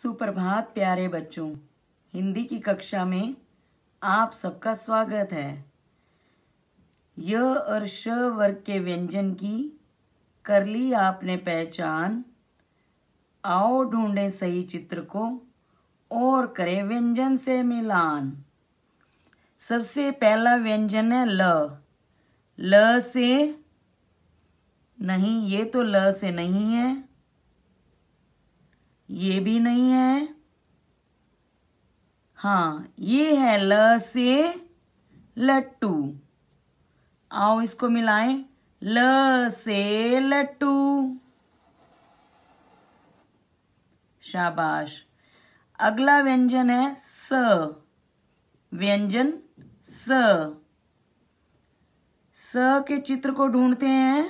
सुप्रभात प्यारे बच्चों हिंदी की कक्षा में आप सबका स्वागत है य और श वर्ग के व्यंजन की कर ली आपने पहचान आओ ढूंढे सही चित्र को और करें व्यंजन से मिलान सबसे पहला व्यंजन है ल ल से नहीं ये तो ल से नहीं है ये भी नहीं है हाँ ये है ल से लट्टू आओ इसको मिलाएं ल से लट्टू शाबाश अगला व्यंजन है स व्यंजन स स के चित्र को ढूंढते हैं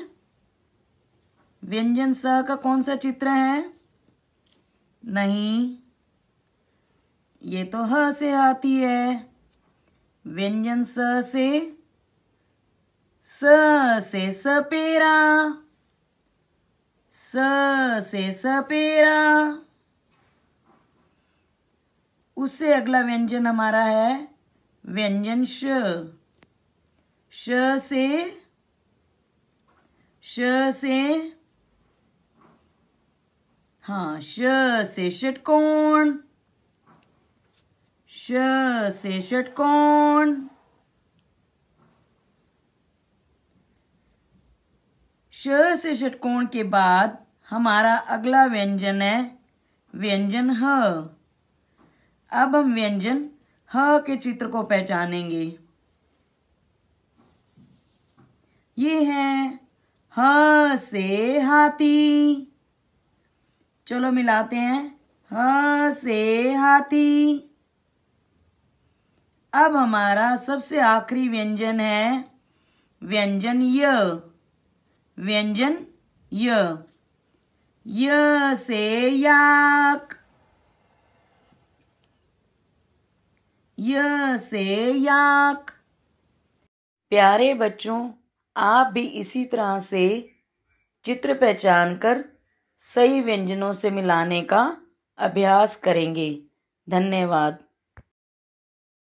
व्यंजन स का कौन सा चित्र है नहीं ये तो ह से आती है व्यंजन स से स से सपेरा स से सपेरा उससे अगला व्यंजन हमारा है व्यंजन श श से श से हाँ श से षटकोण श से षटकोण श से षटकोण के बाद हमारा अगला व्यंजन है व्यंजन ह अब हम व्यंजन ह के चित्र को पहचानेंगे ये है ह से हाथी चलो मिलाते हैं ह से हाथी अब हमारा सबसे आखिरी व्यंजन है व्यंजन य व्यंजन य य से याक य से याक प्यारे बच्चों आप भी इसी तरह से चित्र पहचान कर सही व्यंजनों से मिलाने का अभ्यास करेंगे धन्यवाद